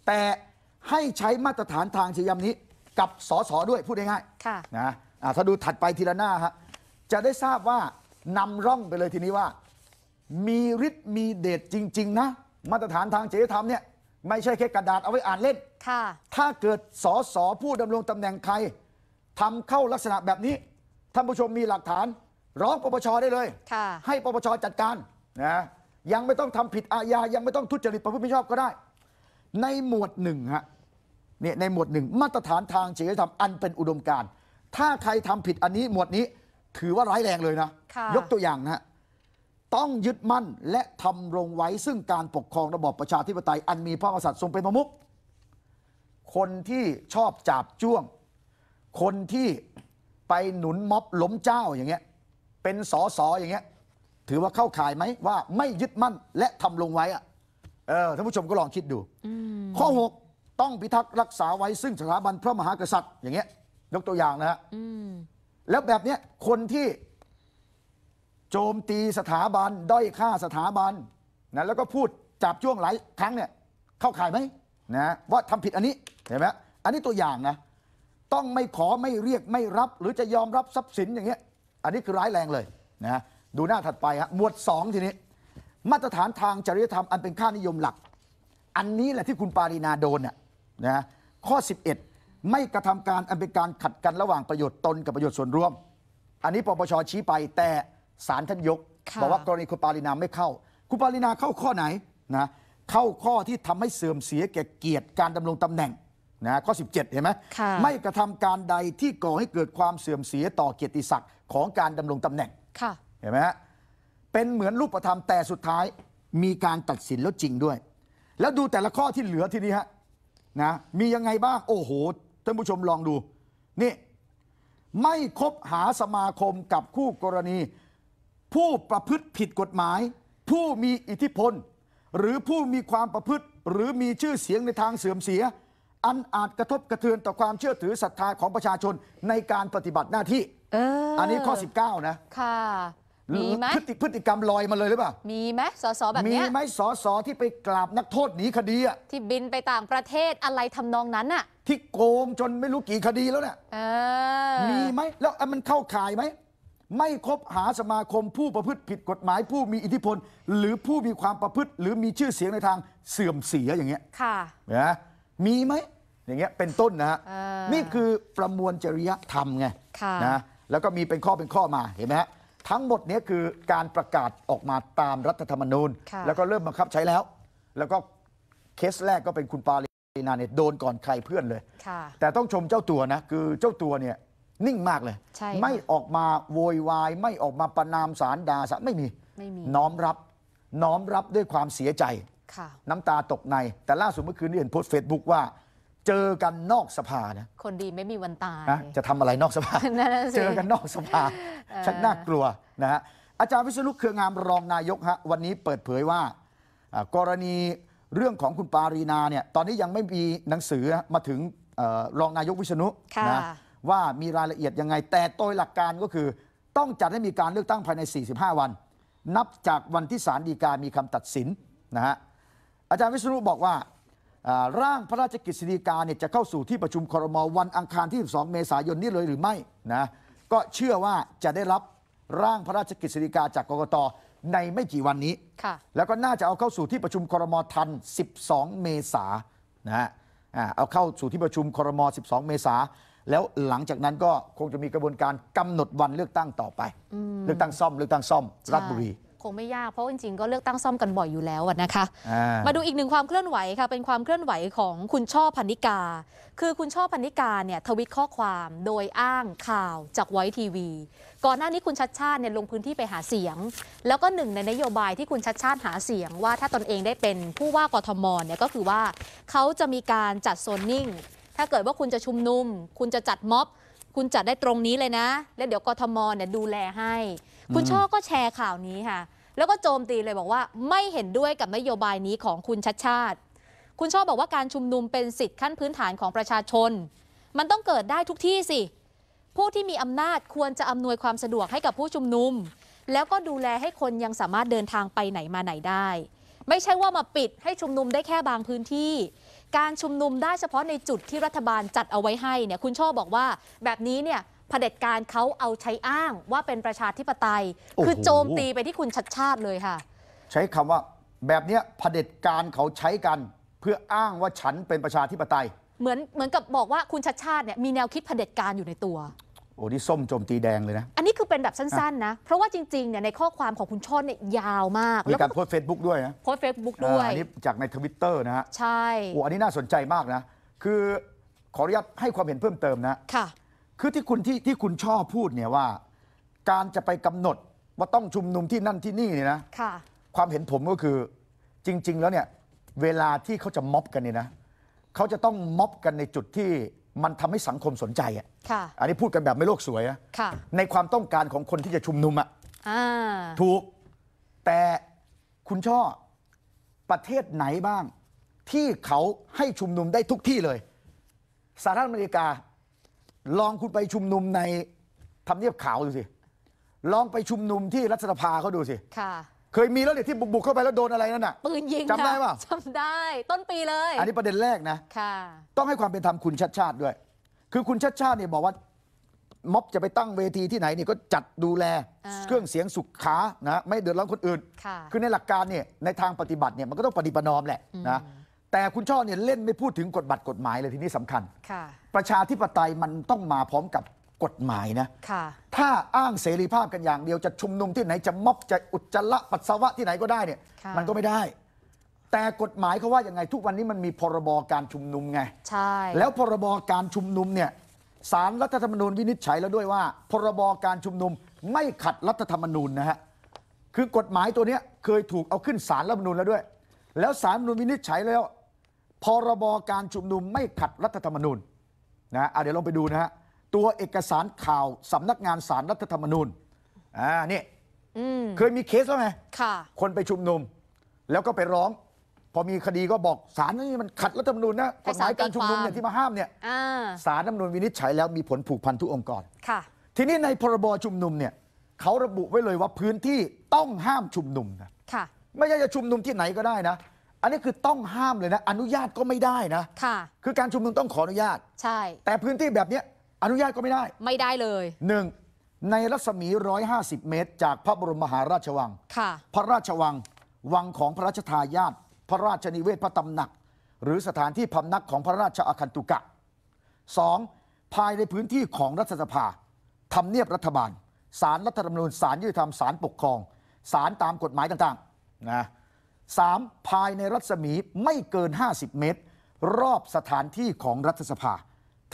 แต่ให้ใช้มาตรฐานทางจริยธรรมนี้กับสสด้วย พูดง่ายะๆนะอ่ะ ถ้าดูถัดไปทีละหน้าฮะจะได้ทราบว่านำร่องไปเลยทีนี้ว่า มีฤทธิ์มีเดชจริง ๆ นะ มาตรฐานทางจริยธรรมเนี่ยไม่ใช่แค่กระดาษเอาไว้อ่านเล่นค่ะ ถ้าเกิดสอสอผู้ดำรงตำแหน่งใครทำเข้าลักษณะแบบนี้ท่านผู้ชมมีหลักฐาน ร้องปปชได้เลย ค่ะ ให้ปปชจัดการนะยังไม่ต้องทำผิดอาญา ยังไม่ต้องทุจริตประพฤติมิชอบก็ได้ ในหมวดหนึ่งฮะเนี่ยในหมวดหนึ่งมาตรฐานทางจริยธรรมอันเป็นอุดมการณ์ ถ้าใครทำผิดอันนี้หมวดนี้ ถือว่าร้ายแรงเลยนะ ยกตัวอย่างนะต้องยึดมั่นและทำรงไว้ ซึ่งการปกครองระบอบประชาธิปไตยอันมีพระมหากษัตริย์ทรงเป็นประมุขคนที่ชอบจับจ้วง คนที่ไปหนุนม็อบล้มเจ้าอย่างเงี้ยเป็นสอสออย่างเงี้ย ถือว่าเข้าข่ายไหมว่า ไม่ยึดมั่นและทำลงไว้อะเออท่านผู้ชมก็ลองคิดดูข้อ6ต้องพิทักษ์รักษาไว้ซึ่งสถาบันพระมหากษัตริย์อย่างเงี้ยยกตัวอย่างนะฮะแล้วแบบเนี้ยคนที่ โจมตีสถาบัน ด้อยค่าสถาบันนะแล้วก็พูดจับช่วงหลายครั้งเนี่ย เข้าข่ายไหมนะว่าทำผิดอันนี้เห็นไหมอันนี้ตัวอย่างนะต้องไม่ขอไม่เรียกไม่รับ หรือจะยอมรับทรัพย์สินอย่างเงี้ย อันนี้คือร้ายแรงเลยนะดูหน้าถัดไปฮะหมวด2ทีนี้ มาตรฐานทางจริยธรรมอันเป็นค่านิยมหลัก อันนี้แหละที่คุณปารีนาโดนเนี่ยนะข้อ 11 ไม่กระทำการอันเป็นการขัดกันระหว่างประโยชน์ตนกับประโยชน์ส่วนรวม อันนี้ปปชชี้ไปแต่ศาลท่านยกบอกว่ากรณีคุณปารินาไม่เข้า คุณปารินาเข้าข้อไหนนะเข้าข้อที่ทำให้เสื่อมเสียแก่เกียรติการดำรงตำแหน่งนะข้อ 17เห็นไหมไม่กระทำการใดที่ก่อให้เกิดความเสื่อมเสียต่อเกียรติศักดิ์ของการดำรงตำแหน่งเห็นไหมฮะเป็นเหมือนรูปธรรมแต่สุดท้ายมีการตัดสินแล้วจริงด้วย แล้วดูแต่ละข้อที่เหลือทีนี้ฮะนะมียังไงบ้าง โอ้โหท่านผู้ชมลองดู นี่ ไม่คบหาสมาคมกับคู่กรณี ผู้ประพฤติผิดกฎหมาย ผู้มีอิทธิพล หรือผู้มีความประพฤติหรือมีชื่อเสียงในทางเสื่อมเสีย อันอาจกระทบกระเทือนต่อความเชื่อถือศรัทธาของประชาชนในการปฏิบัติหน้าที่ออันนี้ข้อ 19 นะ ค่ะมีไหมพฤติพฤติกรรมลอยมาเลยหรือเปล่ามีไหมสอสอแบบนี้มีไหมสอสอที่ไปกราบนักโทษหนีคดีอะที่บินไปต่างประเทศอะไรทำนองนั้นน่ะ ที่โกง จนไม่รู้กี่คดีแล้วเนี่ยมีไหมแล้วมันเข้าข่ายไหมไม่คบหาสมาคมผู้ประพฤติผิดกฎหมาย ผู้มีอิทธิพล หรือผู้มีความประพฤติ หรือมีชื่อเสียงในทางเสื่อมเสียอย่างเงี้ยค่ะนะมีไหมอย่างเงี้ยเป็นต้นนะฮะนี่คือประมวลจริยธรรมไงะนะแล้วก็มีเป็นข้อเป็นข้อมาเห็นไหมฮะทั้งหมดนี้คือการประกาศออกมาตามรัฐธรรมนูญแล้วก็เริ่มบังคับใช้แล้ว แล้วก็เคสแรกก็เป็นคุณปาลีนาเนี่ยโดนก่อนใครเพื่อนเลยแต่ต้องชมเจ้าตัวนะคือเจ้าตัวเนี่ยนิ่งมากเลย ไม่ออกมาโวยวายไม่ออกมาประนามสารดาสะไม่มีน้อมรับน้อมรับด้วยความเสียใจ น้ำตาตกในแต่ล่าสุดเมื่อคืนนี้เห็นโพสต์เฟซบุ๊กว่าเจอกันนอกสภานะคนดีไม่มีวันตายนะจะทำอะไรนอกสภา เจอกันนอกสภาชักน่ากลัวนะฮะอาจารย์วิศนุเครืองามรองนายกฮะวันนี้เปิดเผยว่า กรณีเรื่องของคุณปารีนาเนี่ยตอนนี้ยังไม่มีหนังสือมาถึงอรองนายกวิษณุนะว่ามีรายละเอียดยังไง แต่โดยหลักการก็คือต้องจัดให้มีการเลือกตั้งภายใน 45 วัน นับจากวันที่ศาลฎีกามีคำตัดสินนะฮะอาจารย์วิษณุบอกว่าร่างพระราชกิจสีกาเนี่ยจะเข้าสู่ที่ประชุมครมวันอังคารที่ 12 เมษายนนี้เลยหรือไม่นะก็เชื่อว่าจะได้รับร่างพระราชกิจสีกาจากกกตในไม่กี่วันนี้แล้วก็น่าจะเอาเข้าสู่ที่ประชุมครมทัน 12 เมษานะฮะเอาเข้าสู่ที่ประชุมครม 12 เมษาแล้วหลังจากนั้นก็คงจะมีกระบวนการกำหนดวันเลือกตั้งต่อไปเลือกตั้งซ่อมเลือกตั้งซ่อมรัฐบุรีคงไม่ยาก เพราะจริงๆก็เลือกตั้งซ่อมกันบ่อยอยู่แล้วนะคะมาดูอีกหนึ่งความเคลื่อนไหวค่ะเป็นความเคลื่อนไหวของคุณช่อพันนิกา คือคุณช่อพันนิกาเนี่ยทวิตข้อความโดยอ้างข่าว จากไวทีวีก่อนหน้านี้คุณชัดชาติเนี่ยลงพื้นที่ไปหาเสียง แล้วก็หนึ่ง ในนโยบายที่คุณชัดชาติหาเสียงว่าถ้าตนเองได้เป็นผู้ว่ากทมเนี่ยก็คือว่าเขาจะมีการจัดโซนนิ่ง ถ้าเกิดว่าคุณจะชุมนุม คุณจะจัดม็อบคุณจัดได้ตรงนี้เลยนะแล้วเดี๋ยวกทมเนี่ยดูแลให้คุณช่อก็แชร์ข่าวนี้ค่ะ แล้วก็โจมตีเลยบอกว่าไม่เห็นด้วยกับนโยบายนี้ของคุณชัดชาติ คุณช่อบอกว่าการชุมนุมเป็นสิทธิขั้นพื้นฐานของประชาชน มันต้องเกิดได้ทุกที่สิ ผู้ที่มีอำนาจควรจะอำนวยความสะดวกให้กับผู้ชุมนุม แล้วก็ดูแลให้คนยังสามารถเดินทางไปไหนมาไหนได้ ไม่ใช่ว่ามาปิดให้ชุมนุมได้แค่บางพื้นที่ การชุมนุมได้เฉพาะในจุดที่รัฐบาลจัดเอาไว้ให้เนี่ย คุณช่อบอกว่าแบบนี้เนี่ยเผด็จการเขาเอาใช้อ้างว่าเป็นประชาธิปไตย คือโจมตีไปที่คุณชัดชาติเลยค่ะ ใช้คำว่าแบบเนี้ยเผด็จการเขาใช้กัน เพื่ออ้างว่าฉันเป็นประชาธิปไตย เหมือนเหมือนกับบอกว่าคุณชัดชาติเนี่ยมีแนวคิดเผด็จการอยู่ในตัว โอ้ที่ส้มโจมตีแดงเลยนะอันนี้คือเป็นแบบสั้นๆนะเพราะว่าจริงๆเนี่ยในข้อความของคุณช่อนเนี่ยยาวมากมีการโพสเฟซบุ๊กด้วยนะโพสเฟซบุ๊กด้วยอันนี้จากในทวิตเตอร์นะฮะใช่โอ้อันนี้น่าสนใจมากนะ คือขออนุญาตให้ความเห็นเพิ่มเติมนะค่ะคือที่คุณที่ที่คุณชอบพูดเนี่ยว่าการจะไปกำหนดว่าต้องชุมนุมที่นั่นที่นี่เนี่ยนะค่ะความเห็นผมก็คือจริง ๆ แล้วเนี่ยเวลาที่เขาจะม็อบกันเนี่ยนะ เขาจะต้องม็อบกันในจุดที่มันทำให้สังคมสนใจอ่ะอันนี้พูดกันแบบไม่โลกสวยอะ่ะในความต้องการของคนที่จะชุมนุมอะอ่ะถูกแต่คุณช่อประเทศไหนบ้าง ที่เขาให้ชุมนุมได้ทุกที่เลยสหรัฐอเมริกาลองคุณไปชุมนุมใน ทำเนียบขาวดูสิ ลองไปชุมนุมที่รัฐสภาเขาดูสิค่ะ เคยมีแล้วเนี่ยที่บุกเข้าไปแล้วโดนอะไรนั่นน่ะ ปืนยิง จำได้ป่ะจำได้ต้นปีเลย อันนี้ประเด็นแรกนะค่ะต้องให้ความเป็นธรรมคุณชัดชาติด้วย คือคุณชัดชาติเนี่ยบอกว่า ม็อบจะไปตั้งเวทีที่ไหนเนี่ยก็จัดดูแลเครื่องเสียงสุขขานะไม่เดือดร้อนคนอื่นค่ะคือในหลักการเนี่ยในทางปฏิบัติเนี่ยมันก็ต้องปฏิบัติปรนอมแหละนะแต่คุณช่อเนี่ยเล่นไม่พูดถึงกฎบัตรกฎหมายเลยทีนี้สำคัญ ประชาธิปไตยมันต้องมาพร้อมกับกฎหมายนะถ้าอ้างเสรีภาพกันอย่างเดียวจะชุมนุมที่ไหนจะม็อบจะอุจจาระปัสสาวะที่ไหนก็ได้เนี่ยมันก็ไม่ได้ แต่กฎหมายเขาว่าอย่างไงทุกวันนี้มันมีพรบการชุมนุมไง ใช่ แล้วพรบการชุมนุมเนี่ยสารรัฐธรรมนูญวินิจฉัยแล้วด้วยว่า พรบการชุมนุมไม่ขัดรัฐธรรมนูญนะฮะ คือกฎหมายตัวนี้เคยถูกเอาขึ้นสารรัฐธรรมนูญแล้วด้วย แล้วสารรัฐธรรมนูญวินิจฉัยแล้วพรบการชุมนุมไม่ขัดรัฐธรรมนูญนะะเดี๋ยวลองไปดูนะฮะตัวเอกสารข่าวสำนักงานสารรัฐธรรมนูญอ่านี่เคยมีเคสแล้วไงคนไปชุมนุม แล้วก็ไปร้อง พอมีคดีก็บอกสารนี่มันขัดรัฐธรรมนูญนะกฎหมายการชุมนุมเนี่ยที่มาห้ามเนี่ยสารรัฐธรรมนูญวินิจฉัยแล้วมีผลผูกพันทุกองค์กรทีนี้ในพรบชุมนุมเนี่ยเขาระบุไว้เลยว่าพื้นที่ต้องห้ามชุมนุมนะไม่ใช่จะชุมนุมที่ไหนก็ได้นะอันนี้คือต้องห้ามเลยนะ อนุญาตก็ไม่ได้นะค่ะ คือการชุมนุมต้องขออนุญาตใช่ แต่พื้นที่แบบนี้อนุญาตก็ไม่ได้ ไม่ได้เลยหนึ่งในรัศมี 150 เมตร จากพระบรมมหาราชวังค่ะพระราชวัง วังของพระราชทายาทพระราชนิเวศพระตำหนัก หรือสถานที่พำนักของพระราชอคันตุกะ 2. ภายในพื้นที่ของรัฐสภาทำเนียบรัฐบาลศาลรัฐธรรมนูญศาลยุติธรรมศาลปกครองศาลตามกฎหมายต่าง ๆนะ 3. ภายในรัศมีไม่เกิน 50 เมตร รอบสถานที่ของรัฐสภา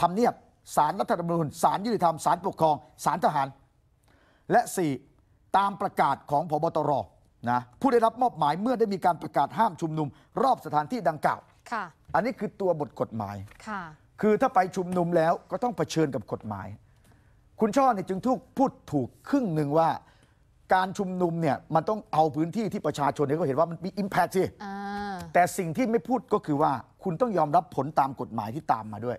ทำเนียบสารรัฐธรรมนูญสารยุติธรรมสารปกครองสารทหาร และ 4. ตามประกาศของพบตรนะผู้ได้รับมอบหมายเมื่อได้มีการประกาศห้ามชุมนุม รอบสถานที่ดังกล่าวอันนี้คือตัวบทกฎหมายคคือถ้าไปชุมนุมแล้วก็ต้องเผชิญกับกฎหมาย คุณช่อเนี่ยจึงถูกพูดถูกครึ่งหนึ่งว่าการชุมนุมเนี่ยมันต้องเอาพื้นที่ที่ประชาชนเนี่ยก็เห็นว่ามันมีอิมแพ t สิแต่สิ่งที่ไม่พูดก็คือว่าคุณต้องยอมรับผลตามกฎหมายที่ตามมาด้วย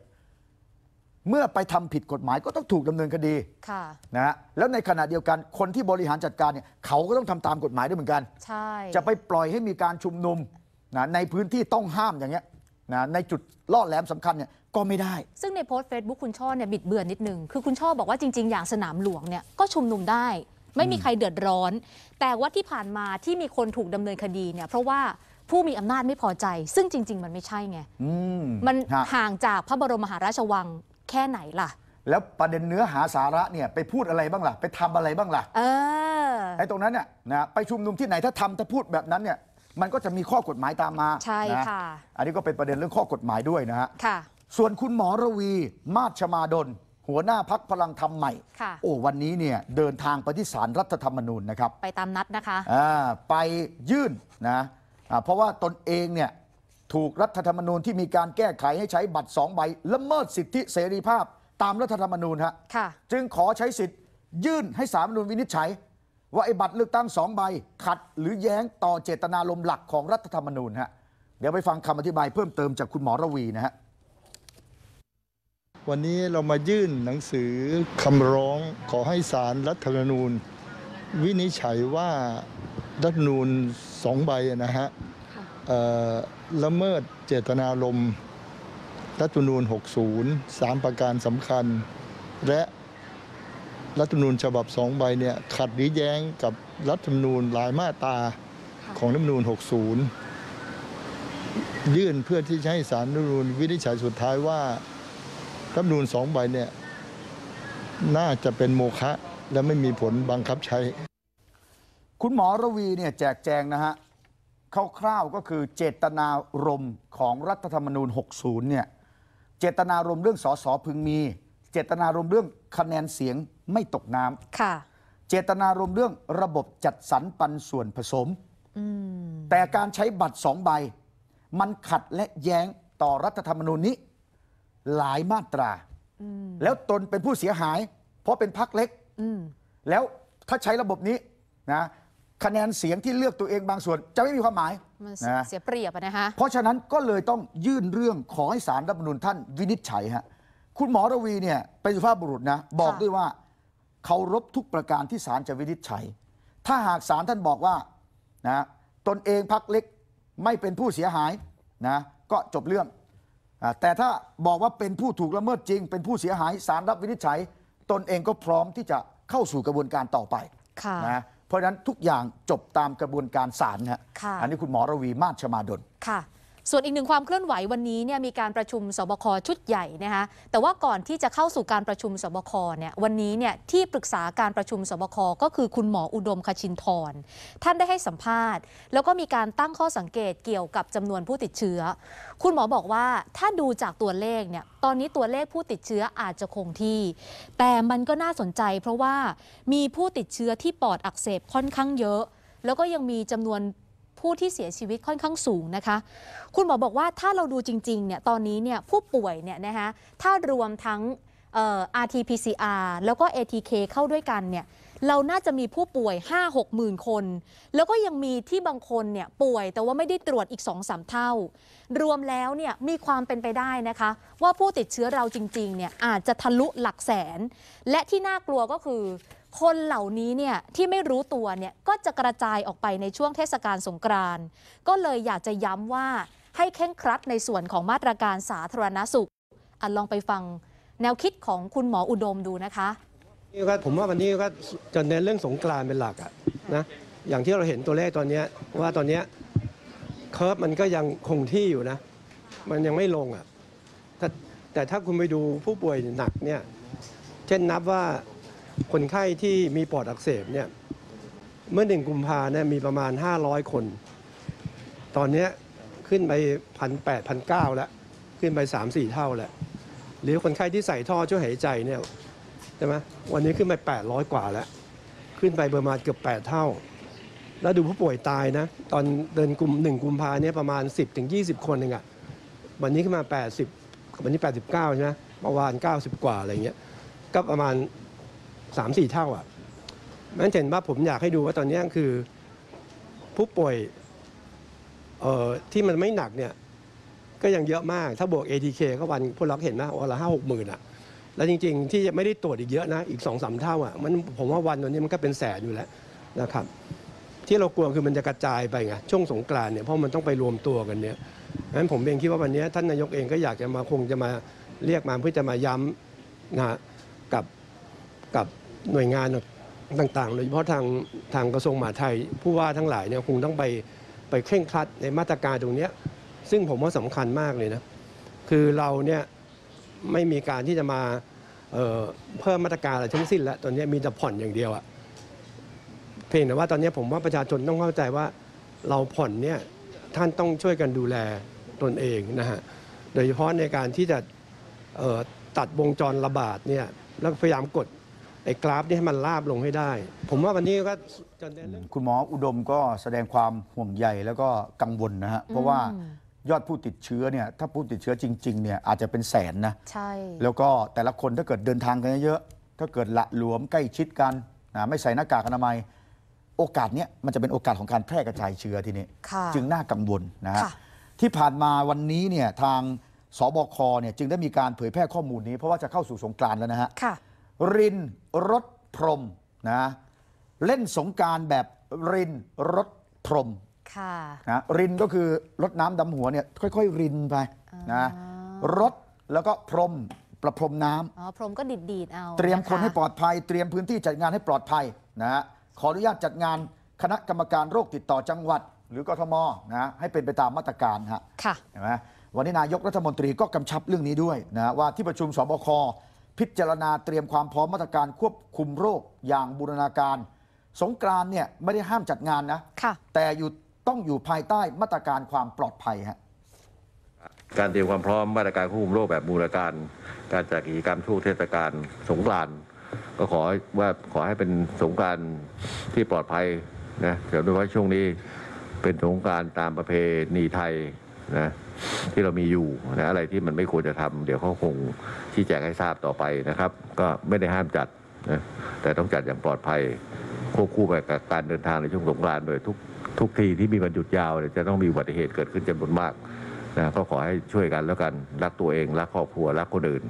เมื่อไปทำผิดกฎหมายก็ต้องถูกดำเนินคดี ค่ะนะฮะแล้วในขณะเดียวกัน คนที่บริหารจัดการเนี่ยเขาก็ต้องทำตามกฎหมายด้วยเหมือนกัน ใช่ จะไปปล่อยให้มีการชุมนุมนะในพื้นที่ต้องห้ามอย่างเงี้ยนะในจุดล่อแหลมสำคัญเนี่ยก็ไม่ได้ ซึ่งในโพสต์เฟซบุ๊กคุณช่อเนี่ยบิดเบือนนิดนึง คือคุณช่อบอกว่าจริงๆอย่างสนามหลวงเนี่ยก็ชุมนุมได้ไม่มีใครเดือดร้อน แต่ว่าที่ผ่านมาที่มีคนถูกดำเนินคดีเนี่ยเพราะว่าผู้มีอำนาจไม่พอใจ ซึ่งจริงๆ มันไม่ใช่ไงมันห่างจากพระบรมมหาราชวังแค่ไหนล่ะแล้วประเด็นเนื้อหาสาระเนี่ยไปพูดอะไรบ้างล่ะไปทำอะไรบ้างล่ะไอ้ตรงนั้นเนี่ยนะไปชุมนุมที่ไหนถ้าทำถ้าพูดแบบนั้นเนี่ยมันก็จะมีข้อกฎหมายตามมาใช่ค่ะ อันนี้ก็เป็นประเด็นเรื่องข้อกฎหมายด้วยนะฮะส่วนคุณหมอรวี มาชมาดลหัวหน้าพักพลังธรรมใหม่ โอ้วันนี้เนี่ยเดินทางไปที่ศาลรัฐธรรมนูญนะครับ ไปตามนัดนะคะ ไปยื่นนะะเพราะว่าตนเองเนี่ยถูกรัฐธรรมนูญที่มีการแก้ไขให้ใช้บัตรสองใบละเมิดสิทธิเสรีภาพตามรัฐธรรมนูญฮะจึงขอใช้สิทธิ์ยื่นให้สารมนูญวินิจฉัย ว่าไอ้บัตรเลือกตั้งสองใบขัดหรือแย้งต่อเจตนารมณ์หลักของรัฐธรรมนูญฮะ เดี๋ยวไปฟังคำอธิบายเพิ่มเติมจากคุณหมอระวีนะฮะวันนี้เรามายื่นหนังสือคำร้องขอให้ศารรัฐธรรมนูญ วินิจฉัยว่ารัฐนูญสองใบนะฮะละเมิดเจตนารมณ์รัฐนูญ60มประการสำคัญ และรัฐนูญฉบับสองใบเนี่ยขัดหรือแย้งกับรัฐธรรมนูญหลายมาตราของรัฐนูญ60 ยื่นเพื่อที่จะให้สารรัฐนูญวินิจฉัยสุดท้ายว่ารัฐนูนสองใบเนี่ยน่าจะเป็นโมฆะและไม่มีผลบังคับใช้ คุณหมอระวีเนี่ยแจกแจงนะฮะคร่าวๆก็คือเจตนารมณ์ของรัฐธรรมนูญ60เนี่ยเจตนารมณ์เรื่องสสพึงมี เจตนารมณ์เรื่องคะแนนเสียงไม่ตกน้ำค่ะเจตนารมณ์เรื่องระบบจัดสรรปันส่วนผสมแต่การใช้บัตรสองใบ มันขัดและแย้งต่อรัฐธรรมนูญนี้หลายมาตรา แล้วตนเป็นผู้เสียหาย เพราะเป็นพักเล็ก แล้วถ้าใช้ระบบนี้นะคะแนนเสียงที่เลือกตัวเองบางส่วนจะไม่มีความหมายมันเสียเปรียบนะคะเพราะฉะนั้นก็เลยต้องยื่นเรื่องขอให้สารรัฐมนุนท่านวินิจฉัยฮะ คุณหมอรวีเนี่ยเป็นสุภาพบุรุษนะบอกด้วยว่าเคารพทุกประการที่ศาลจะวินิจฉัย ถ้าหากศาลท่านบอกว่านะตนเองพักเล็ก ไม่เป็นผู้เสียหายนะก็จบเรื่องแต่ถ้าบอกว่าเป็นผู้ถูกละเมิดจริง เป็นผู้เสียหายสารรับวินิจฉัย ตนเองก็พร้อมที่จะเข้าสู่กระบวนการต่อไปนะเพราะฉะนั้นทุกอย่างจบตามกระบวนการศาลนะอันนี้คุณหมอรวีมาชมาดลค่ะส่วนอีกหนึ่งความเคลื่อนไหววันนี้เนี่ยมีการประชุมสบคชุดใหญ่นะคะแต่ว่าก่อนที่จะเข้าสู่การประชุมสบคเนี่ยวันนี้เนี่ยที่ปรึกษาการประชุมสบคก็คือคุณหมออุดมคชินทรท่านได้ให้สัมภาษณ์ แล้วก็มีการตั้งข้อสังเกตเกี่ยวกับจำนวนผู้ติดเชื้อ คุณหมอบอกว่าถ้าดูจากตัวเลขเนี่ยตอนนี้ตัวเลขผู้ติดเชื้ออาจจะคงที่ แต่มันก็น่าสนใจ เพราะว่ามีผู้ติดเชื้อที่ปอดอักเสบค่อนข้างเยอะ แล้วก็ยังมีจำนวนผู้ที่เสียชีวิตค่อนข้างสูงนะคะ คุณหมอบอกว่าถ้าเราดูจริงๆ เนี่ย ตอนนี้เนี่ยผู้ป่วยเนี่ยนะคะถ้ารวมทั้ง RT-PCR แล้วก็ ATK เข้าด้วยกันเนี่ย เราน่าจะมีผู้ป่วย 5 6หมื่นคน แล้วก็ยังมีที่บางคนเนี่ยป่วยแต่ว่าไม่ได้ตรวจอีก 2-3สเท่า รวมแล้วเนี่ยมีความเป็นไปได้นะคะ ว่าผู้ติดเชื้อเราจริงๆ เนี่ยอาจจะทะลุหลักแสน และที่น่ากลัวก็คือคนเหล่านี้เนี่ยที่ไม่รู้ตัวเนี่ยก็จะกระจายออกไปในช่วงเทศกาลสงกรานต์ก็เลยอยากจะย้ำว่าให้เข่งครัดในส่วนของมาตรการสาธารณสุขอลองไปฟังแนวคิดของคุณหมออุดมดูนะคะนี่ก็ผมว่าวันนี้ก็จะเน้นเรื่องสงกรานต์เป็นหลักอะนะอย่างที่เราเห็นตัวเลขตอนนี้ว่าตอนนี้เคอร์ฟมันก็ยังคงที่อยู่นะ มันยังไม่ลงอะแต่ถ้าคุณไปดูผู้ป่วยหนักเนี่ยเช่นนับว่าคนไข้ที่มีปอดอักเสบเนี่ยเมื่อหนึ่งกุมภาเนี่ยมีประมาณ 500 คน ตอนนี้ขึ้นไปพันแปดพันเก้าแล้ว ขึ้นไป3 4เท่าแล้วหรือคนไข้ที่ใส่ท่อช่วยหายใจเนี่ยใช่ไหมวันนี้ขึ้นไป800 กว่าแล้ว ขึ้นไปประมาณเกือบ8เท่า แล้วดูผู้ป่วยตายนะ ตอนเดินกลุ่ม1กุมภาเนี่ยประมาณ10-20 คนเองอะวันนี้ขึ้นมา 80 วันนี้89ใช่ไหมเมื่อวาน90 กว่าอะไรเงี้ยก็ประมาณสามสี่เท่าอ่ะนั่นเห็นว่าผมอยากให้ดูว่าตอนนี้คือผู้ป่วยที่มันไม่หนักเนี่ยก็ยังเยอะมาก ถ้าบวก ATK เข้าวันผู้รักเห็นนะวันละห้าหกหมื่นอ่ะ แล้วจริงๆ ที่ไม่ได้ตรวจอีกเยอะนะอีกสองสามเท่าอ่ะมันผมว่าวันตอนนี้มันก็เป็นแสนอยู่แล้วนะครับ ที่เรากลัวคือมันจะกระจายไปไงช่วงสงกรานเนี่ยเพราะมันต้องไปรวมตัวกันเนี่ย งั้นผมเองคิดว่าวันนี้ท่านนายกเองก็อยากจะมาคงจะมาเรียกมาเพื่อจะมาย้ำนะกับหน่วยงานต่างๆโดยเฉพาะทางทางกระทรวงมหาดไทยผู้ว่าทั้งหลายเนี่ยคงต้องไปไปเคร่งครัดในมาตรการตรงนี้ ซึ่งผมว่าสำคัญมากเลยนะ คือเราเนี่ยไม่มีการที่จะมาเเพิ่มมาตรการอะไรทั้งสิ้นแล้วตอนนี้มีแต่ผ่อนอย่างเดียวอะเพียงแต่ว่าตอนนี้ผมว่าประชาชนต้องเข้าใจว่าเราผ่อนเนี่ยท่านต้องช่วยกันดูแลตนเองนะฮะโดยเฉพาะในการที่จะตัดวงจรระบาดเนี่ยแล้วพยายามกดไอ้กราฟนี่ให้มันลาบลงให้ได้ ผมว่าวันนี้ก็จนเคุณหมออุดมก็แสดงความห่วงใยแล้วก็กังวลนะฮะเพราะว่ายอดผู้ติดเชื้อเนี่ยถ้าผู้ติดเชื้อจริงๆเนี่ยอาจจะเป็นแสนนะใช่แล้วก็แต่ละคนถ้าเกิดเดินทางกันเยอะ ถ้าเกิดละหลวมใกล้ชิดกันนะไม่ใส่หน้ากากอนามัยโอกาสเนี้ยมันจะเป็นโอกาสของการแพร่กระจายเชื้อทีนี้่จึงน่ากังวลนะฮะที่ผ่านมาวันนี้เนี่ยทางสบคเนี่ยจึงได้มีการเผยแพร่ข้อมูลนี้ เพราะว่าจะเข้าสู่สงกรานแล้วนะฮะค่ะรินรถพรมนะเล่นสงการแบบรินรถพรมนะรินก็คือรถน้ำดำหัวเนี่ยค่อยๆ รินไปนะรถแล้วก็พรมประพรมน้ำอ๋อพรมก็ดีดดเอาเตรียมคนให้ปลอดภัยเตรียมพื้นที่จัดงานให้ปลอดภัยนะะขออนุญาตจัดงานคณะกรรมการโรคติดต่อจังหวัดหรือกทมนะให้เป็นไปตามมาตรการฮะค่ะเห็นไหมวันนี้นายกรัฐมนตรีก็กำชับเรื่องนี้ด้วยนะว่าที่ประชุมสบคพิจารณาเตรียมความพร้อมมาตรการควบคุมโรคอย่างบูรณาการ สงกรานเนี่ยไม่ได้ห้ามจัดงานนะะแต่อยู่ต้องอยู่ภายใต้มาตรการความปลอดภัยฮะการเตรียมความพร้อมมาตรการควบคุมโรคแบบบูรณาการการจัดกิจกรรมช่วงเทศกาลสงกรานก็ขอว่าขอให้เป็นสงกรานที่ปลอดภัยนะเดี๋ยวโดยเฉพาะช่วงนี้เป็นสงกรานตามประเพณีไทยนะที่เรามีอยู่นะอะไรที่มันไม่ควรจะทำเดี๋ยวเขาคงชี้แจงให้ทราบต่อไปนะครับ ก็ไม่ได้ห้ามจัดนะแต่ต้องจัดอย่างปลอดภัยควบคู่ไปกับการเดินทางในช่วงสงกรานต์โดยทุกทุกทีที่มีวันหยุดยาวจะต้องมีอุบัติเหตุเกิดขึ้นจำนวนมากนะก็ขอให้ช่วยกันแล้วกันรักตัวเองรักครอบครัวรักคนอื่น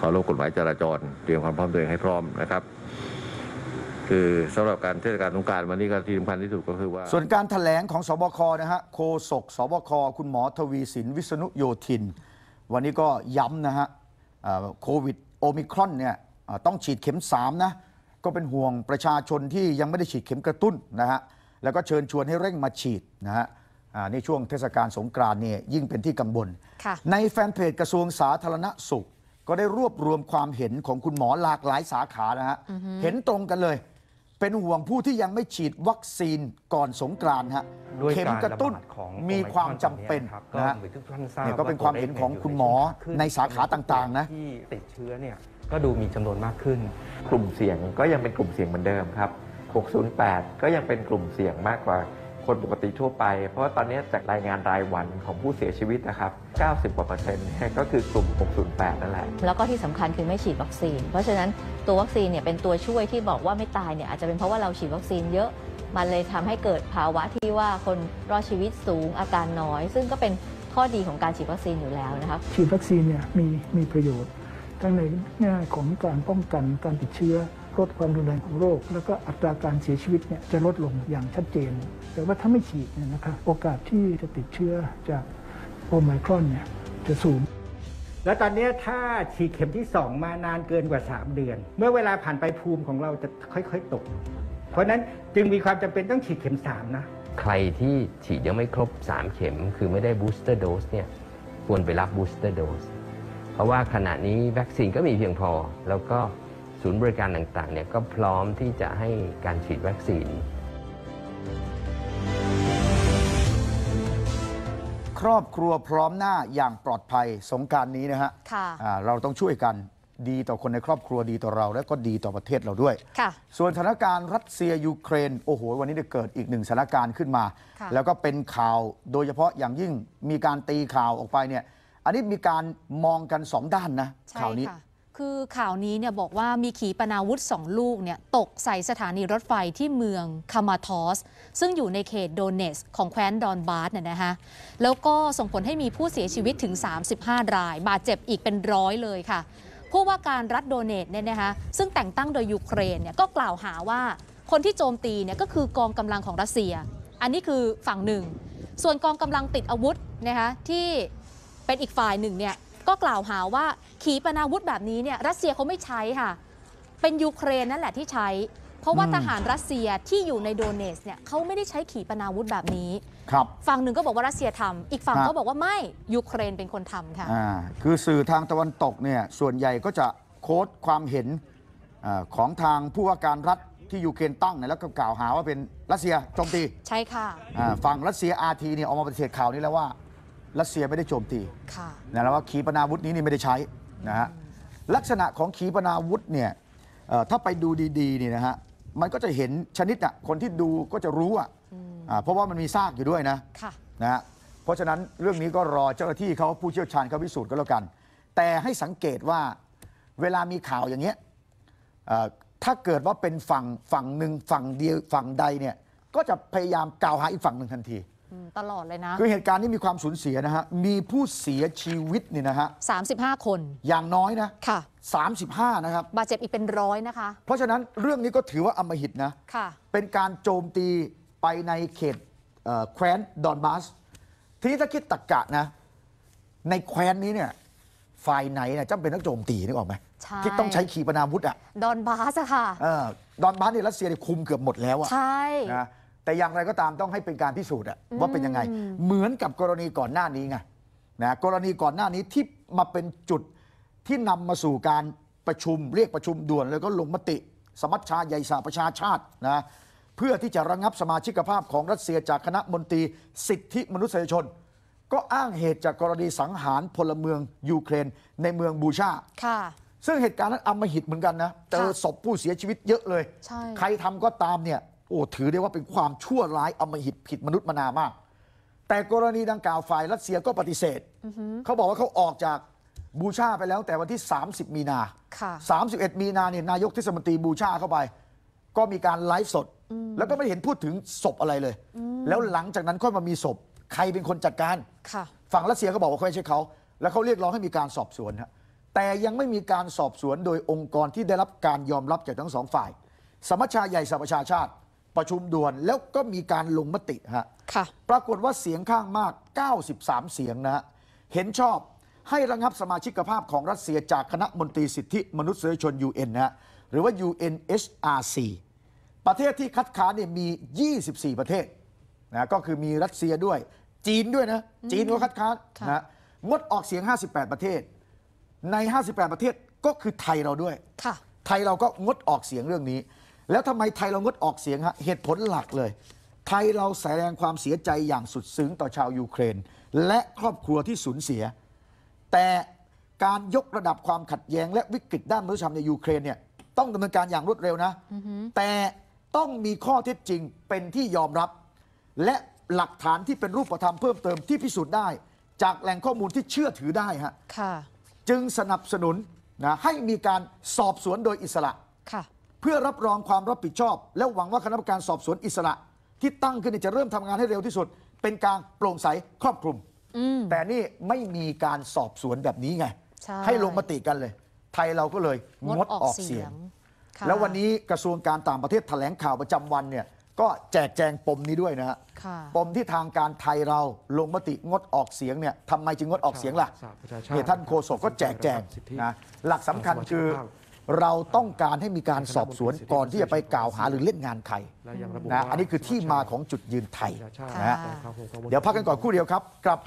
ขอรบกฎหมายจราจร เตรียมความพร้อมตัวเองให้พร้อมนะครับคือสำหรับการเทศกาลสงการ วันนี้ก็ที่สำคัญที่สุดก็คือว่า ส่วนการถแถลงของสบคนะฮะโคศกสบคคุณหมอทวีสินวิษณุโยธิน วันนี้ก็ย้ำนะฮะโควิดโอมิครอนเนี่ยต้องฉีดเข็ม 3 นะ ก็เป็นห่วงประชาชนที่ยังไม่ได้ฉีดเข็มกระตุ้นนะฮะ แล้วก็เชิญชวนให้เร่งมาฉีดนะฮะในช่วงเทศกาลสงกรานเนี่ยยิ่งเป็นที่กังวลในแฟนเพจกระทรวงสาธารณสุขก็ได้รวบรวมความเห็นของคุณหมอหลากหลายสาขานะฮะเห็นตรงกันเลยเป็นห่วงผู้ที่ยังไม่ฉีดวัคซีนก่อนสงกรานต์ฮะด้วยเข็มกระตุ้นของมีความจำเป็นนะฮะกเนี่ยก็เป็นความเห็นของคุณหมอในสาขาต่างๆ นะที่ติดเชื้อเนี่ยก็ดูมีจำนวนมากขึ้นกลุ่มเสี่ยงก็ยังเป็นกลุ่มเสี่ยงเหมือนเดิมครับ608 ก็ยังเป็นกลุ่มเสี่ยงมากกว่าคนปกติทั่วไป เพราะว่าตอนนี้จากรายงานรายวันของผู้เสียชีวิตนะครับ90กว่าเปอร์เซ็นต์ก็คือกลุ่ม608นั่นแหละแล้วก็ที่สำคัญคือไม่ฉีดวัคซีนเพราะฉะนั้นตัววัคซีนเนี่ยเป็นตัวช่วยที่บอกว่าไม่ตายเนี่ยอาจจะเป็นเพราะว่าเราฉีดวัคซีน เยอะมันเลยทำให้เกิดภาวะที่ว่าคนรอดชีวิตสูงอาการน้อย ซึ่งก็เป็นข้อดีของการฉีดวัคซีนอยู่แล้วนะคะฉีดวัคซีนเนี่ยมีมีประโยชน์ทั้งในแง่ของการป้องกันการติดเชื้อลดความรุนแรงของโรค แล้วก็อัตราการเสียชีวิตเนี่ยจะลดลงอย่างชัดเจนแต่ว่าถ้าไม่ฉีดเนี่ยนะครับโอกาสที่จะติดเชื้อจากโอไมครอนเนี่ยจะสูง แล้วตอนนี้ถ้าฉีดเข็มที่ 2 มานานเกินกว่า 3 เดือน เมื่อเวลาผ่านไปภูมิของเราจะค่อยๆตก เพราะนั้นจึงมีความจำเป็นต้องฉีดเข็ม 3 นะ ใครที่ฉีดยังไม่ครบ 3 เข็ม คือไม่ได้บูสเตอร์โดสเนี่ยควรไปรับบูสเตอร์โดส เพราะว่าขณะนี้วัคซีนก็มีเพียงพอ แล้วก็ศูนย์บริการต่างๆ เนี่ยก็พร้อมที่จะให้การฉีดวัคซีนครอบครัวพร้อมหน้าอย่างปลอดภัย สงการนี้นะฮะค่ะเราต้องช่วยกันดีต่อคนในครอบครัวดีต่อเรา และก็ดีต่อประเทศเราด้วยส่วนสถานการณ์รัสเซียยูเครนโอ้โห วันนี้ได้เกิดอีกหนึ่งสถานการณ์ขึ้นมา แล้วก็เป็นข่าวโดยเฉพาะอย่างยิ่งมีการตีข่าวออกไปเนี่ยอันนี้มีการมองกันสองด้านนะข่าวนี้คือข่าวนี้เนี่ยบอกว่ามีขีปนาวุธสองลูกเนี่ยตกใส่สถานีรถไฟที่เมืองคามาทอสซึ่งอยู่ในเขตโดเนส ของแคว้นดอนบาสเนี่ยนะคะแล้วก็ส่งผลให้มีผู้เสียชีวิตถึง 35 ราย บาดเจ็บอีกเป็นร้อยเลยค่ะผู้ว่าการรัฐโดเนสเนี่ยนะคะซึ่งแต่งตั้งโดยยูเครนเนี่ยก็กล่าวหาว่าคนที่โจมตีเนี่ยก็คือกองกำลังของรัสเซีย อันนี้คือฝั่งหนึ่งส่วนกองกำลังติดอาวุธนะคะที่เป็นอีกฝ่ายหนึ่งเนี่ยก็กล่าวหาว่าขีปนาวุธแบบนี้เนี่ยรัสเซียเขาไม่ใช้ค่ะ เป็นยูเครนนั่นแหละที่ใช้ เพราะว่าทหารรัสเซียที่อยู่ในโดเนสเนี่ยเขาไม่ได้ใช้ขีปนาวุธแบบนี้ครับฝั่งหนึ่งก็บอกว่ารัสเซียทำอีกฝั่งก็บอกว่าไม่ยูเครนเป็นคนทำค่ะคือสื่อทางตะวันตกเนี่ยส่วนใหญ่ก็จะโค้ดความเห็นของทางผู้ว่าการรัฐที่ยูเครนตั้งเนี่ยแล้วก็กล่าวหาว่าเป็นรัสเซียโจมตีใช่ค่ะฝั่งรัสเซียอาทีเนี่ยออกมาปฏิเสธข่าวนี้แล้วว่ารัสเซียไม่ได้โจมตีนะแล้วว่าขีปนาวุธนี้นี่ไม่ได้ใช้นะฮะลักษณะของขีปนาวุธเนี่ยถ้าไปดูดีๆนี่นะฮะมันก็จะเห็นชนิดอ่ะคนที่ดูก็จะรู้อ่ะเพราะว่ามันมีซากอยู่ด้วยนะนะฮะเพราะฉะนั้นเรื่องนี้ก็รอเจ้าหน้าที่เขาผู้เชี่ยวชาญเขาพิสูจน์ก็แล้วกัน แต่ให้สังเกตว่าเวลามีข่าวอย่างเงี้ยถ้าเกิดว่าเป็นฝั่งฝั่งหนึ่งฝั่งเดียวฝั่งใดเนี่ยก็จะพยายามกล่าวหาอีกฝั่งหนึ่งทันทีตลอดเลยนะคือเหตุการณ์นี้มีความสูญเสียนะฮะมีผู้เสียชีวิตเนี่ยนะฮะสาห้าคนอย่างน้อยนะค่ะ้านะครับบาดเจ็บอีกเป็นร้อยนะคะ เพราะฉะนั้นเรื่องนี้ก็ถือว่าอัมหิตนะค่ะเป็นการโจมตีไปในเขตแคว้นดอนบาส ทีนี้ถ้าคิดตรกกะนะในแคว้นนี้เนี่ยฝ่ายไหนเนี่ยจำเป็นต้องโจมตีนึกออกไหมใช่ที่ต้องใช้ขีปนาวุธอ่ะดอนบาสอะค่ะเออดอนบาสเนี่ยรัสเซียเนี่ยคุมเกือบหมดแล้วอ่ะใช่นะแต่อย่างไรก็ตามต้องให้เป็นการพิสูจน์ว่าเป็นยังไง เหมือนกับกรณีก่อนหน้านี้ไงนะกรณีก่อนหน้านี้ที่มาเป็นจุดที่นำมาสู่การประชุมเรียกประชุมด่วน แล้วก็ลงมติสมัชชาใหญ่สาประชาชาตินะเพื่อที่จะระงงับสมาชิกภาพของรัสเซียจากคณะมนตรีสิทธิมนุษยชน ก็อ้างเหตุจากกรณีสังหารพลเมืองยูเครนในเมืองบูชาค่ะ ซึ่งเหตุการณ์นั้นอำมหิตเหมือนกันนะเจอศพผู้เสียชีวิตเยอะเลยใครทำก็ตามเนี่ยโอ้ถือได้ว่าเป็นความชั่วร้ายอำมหิตผิดมนุษย์มนามาก แต่กรณีดังกล่าวฝ่ายรัสเซียก็ปฏิเสธเขาบอกว่าเขาออกจากบูชาไปแล้ว แต่วันที่ 30 มีนาสามสิบเอ็ดมีนาเนี่ยนายกเทศมนตรีบูชาเข้าไป ก็มีการไลฟ์สด แล้วก็ไม่เห็นพูดถึงศพอะไรเลย แล้วหลังจากนั้นค่อยมามีศพใครเป็นคนจัดการฝั่งรัสเซียเขาบอกว่าไม่ใช่เขาแล้วเขาเรียกร้องให้มีการสอบสวนครแต่ยังไม่มีการสอบสวนโดยองค์กรที่ได้รับการยอมรับจากทั้งสองฝ่าย สมัชชาใหญ่สหประชาชาติประชุมด่วนแล้วก็มีการลงมติฮะค่ะปรากฏว่าเสียงข้างมาก 93 เสียงนะฮะเห็นชอบให้ระงับสมาชิกภาพของรัสเซียจากคณะมนตรีสิทธิมนุษยชน UN นะฮะ หรือว่า UNHRC ประเทศที่คัดค้านเนี่ยมี 24 ประเทศนะ ก็คือมีรัสเซียด้วย จีนด้วยนะ จีนก็คัดค้านนะงดออกเสียง 58 ประเทศ ใน 58 ประเทศก็คือไทยเราด้วยไทยเราก็งดออกเสียงเรื่องนี้แล้วทำไมไทยเรางดออกเสียง ฮะ เหตุผลหลักเลย ไทยเราแสดงความเสียใจอย่างสุดซึ้งต่อชาวยูเครน และครอบครัวที่สูญเสีย แต่การยกระดับความขัดแย้งและวิกฤตด้านมนุษยธรรมในยูเครนเนี่ยต้องดำเนินการอย่างรวดเร็วนะแต่ต้องมีข้อเท็จจริงเป็นที่ยอมรับ และหลักฐานที่เป็นรูปธรรมเพิ่มเติมที่พิสูจน์ได้ จากแหล่งข้อมูลที่เชื่อถือได้ฮะค่ะ จึงสนับสนุนนะให้มีการสอบสวนโดยอิสระค่ะเพื่อรับรองความรับผิดชอบ และหวังว่าคณะกรรมการสอบสวนอิสระที่ตั้งขึ้นจะเริ่มทำงานให้เร็วที่สุด เป็นกลางโปร่งใสครอบคลุมแต่นี่ไม่มีการสอบสวนแบบนี้ไงให้ลงมติกันเลย ไทยเราก็เลยงดออกเสียงแล้ววันนี้กระทรวงการต่างประเทศแถลงข่าวประจำวันเนี่ยก็แจกแจงปมนี้ด้วยนะฮะปมที่ทางการไทยเราลงมติงดออกเสียงเนี่ยทำไมจึงงดออกเสียงล่ะเนี่ยท่านโฆษกก็แจกแจงนะหลักสำคัญคือเราต้องการให้มีการสอบสวนก่อนที่จะไปกล่าวหาหรือเล่นงานใครนะ อันนี้คือที่มาของจุดยืนไทยนะเดี๋ยวพักกันก่อนคู่เดียวครับกลับ